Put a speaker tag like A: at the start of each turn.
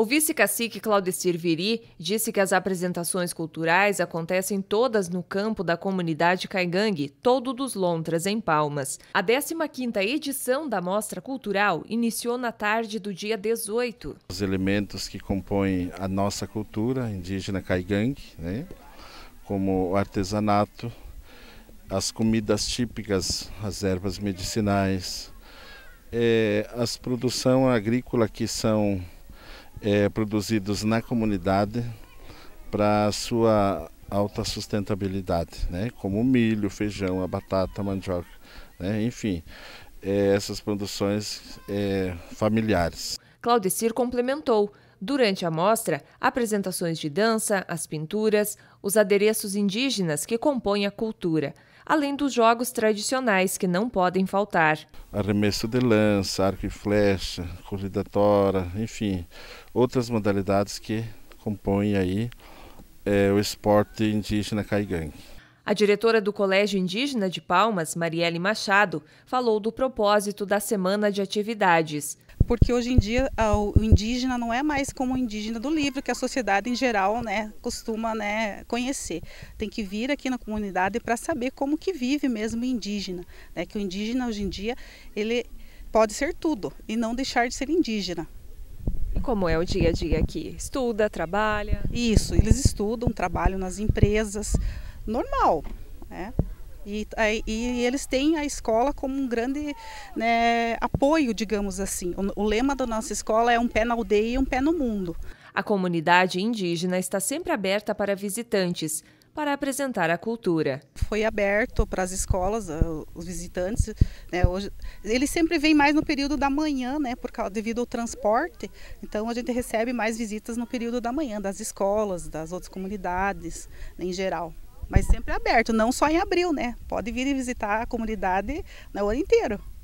A: O vice-cacique Claudecir Viri disse que as apresentações culturais acontecem todas no campo da comunidade Caigangue, todo dos Lontras, em Palmas. A 15ª edição da Mostra Cultural iniciou na tarde do dia 18.
B: Os elementos que compõem a nossa cultura indígena Caigangue, né? como o artesanato, as comidas típicas, as ervas medicinais, eh, as produção agrícola que são é, produzidos na comunidade para sua alta sustentabilidade, né? como milho, feijão, a batata, a mandioca, né? enfim, é, essas produções é, familiares.
A: Claudecir complementou. Durante a mostra, apresentações de dança, as pinturas, os adereços indígenas que compõem a cultura, além dos jogos tradicionais que não podem faltar.
B: Arremesso de lança, arco e flecha, corrida tora, enfim, outras modalidades que compõem aí é, o esporte indígena caigangue.
A: A diretora do Colégio Indígena de Palmas, Marielle Machado, falou do propósito da semana de atividades porque hoje em dia ah, o indígena não
C: é mais como o indígena do livro que a sociedade em geral né, costuma né, conhecer. Tem que vir aqui na comunidade para saber como que vive mesmo o indígena, né? que o indígena hoje em dia ele pode ser tudo e não deixar de ser indígena. E como é o dia a dia aqui? Estuda, trabalha? Isso, eles estudam, trabalham nas empresas, normal, né? E, é, e, eles têm a escola como um grande né, apoio, digamos assim. O, o lema da nossa escola é um pé na aldeia e um pé
A: no mundo. A comunidade indígena está sempre aberta para visitantes, para apresentar a cultura. Foi aberto para as escolas, ah, os visitantes. Né,
C: hoje, eles sempre vêm mais no período da manhã, né, por causa, devido ao transporte. Então a gente recebe mais visitas no período da manhã, das escolas, das outras comunidades, né, em geral mas sempre aberto, não só em abril, né? Pode vir e visitar a comunidade na né, hora inteira.